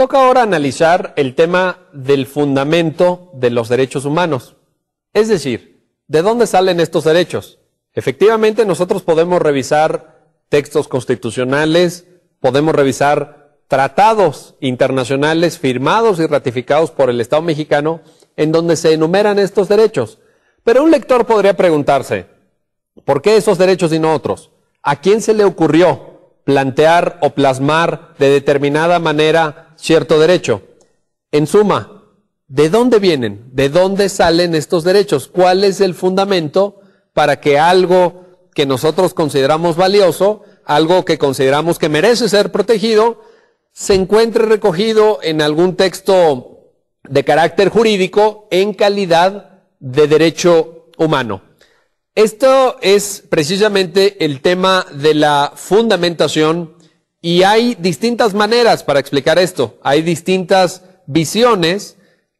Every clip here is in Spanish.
Toca ahora analizar el tema del fundamento de los derechos humanos. Es decir, ¿de dónde salen estos derechos? Efectivamente, nosotros podemos revisar textos constitucionales, podemos revisar tratados internacionales firmados y ratificados por el Estado mexicano en donde se enumeran estos derechos. Pero un lector podría preguntarse, ¿por qué esos derechos y no otros? ¿A quién se le ocurrió plantear o plasmar de determinada manera cierto derecho. En suma, ¿de dónde vienen? ¿De dónde salen estos derechos? ¿Cuál es el fundamento para que algo que nosotros consideramos valioso, algo que consideramos que merece ser protegido, se encuentre recogido en algún texto de carácter jurídico en calidad de derecho humano? Esto es precisamente el tema de la fundamentación y hay distintas maneras para explicar esto. Hay distintas visiones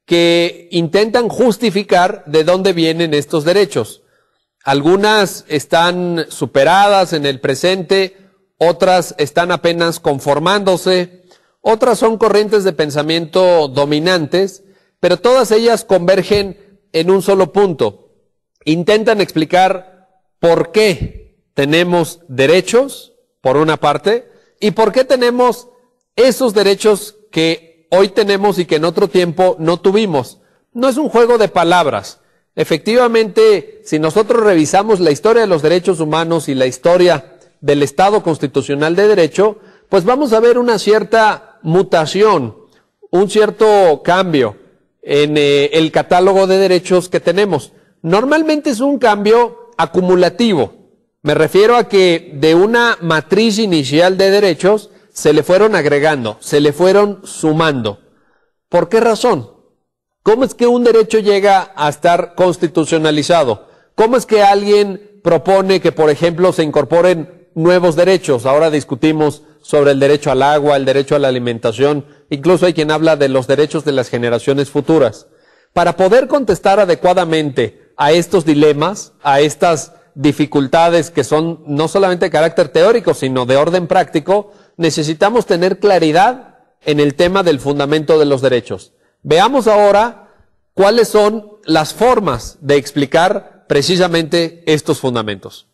que intentan justificar de dónde vienen estos derechos. Algunas están superadas en el presente, otras están apenas conformándose, otras son corrientes de pensamiento dominantes, pero todas ellas convergen en un solo punto, intentan explicar por qué tenemos derechos, por una parte, y por qué tenemos esos derechos que hoy tenemos y que en otro tiempo no tuvimos. No es un juego de palabras. Efectivamente, si nosotros revisamos la historia de los derechos humanos y la historia del Estado Constitucional de Derecho, pues vamos a ver una cierta mutación, un cierto cambio en eh, el catálogo de derechos que tenemos. Normalmente es un cambio acumulativo. Me refiero a que de una matriz inicial de derechos se le fueron agregando, se le fueron sumando. ¿Por qué razón? ¿Cómo es que un derecho llega a estar constitucionalizado? ¿Cómo es que alguien propone que, por ejemplo, se incorporen nuevos derechos? Ahora discutimos sobre el derecho al agua, el derecho a la alimentación, incluso hay quien habla de los derechos de las generaciones futuras. Para poder contestar adecuadamente a estos dilemas, a estas dificultades que son no solamente de carácter teórico, sino de orden práctico, necesitamos tener claridad en el tema del fundamento de los derechos. Veamos ahora cuáles son las formas de explicar precisamente estos fundamentos.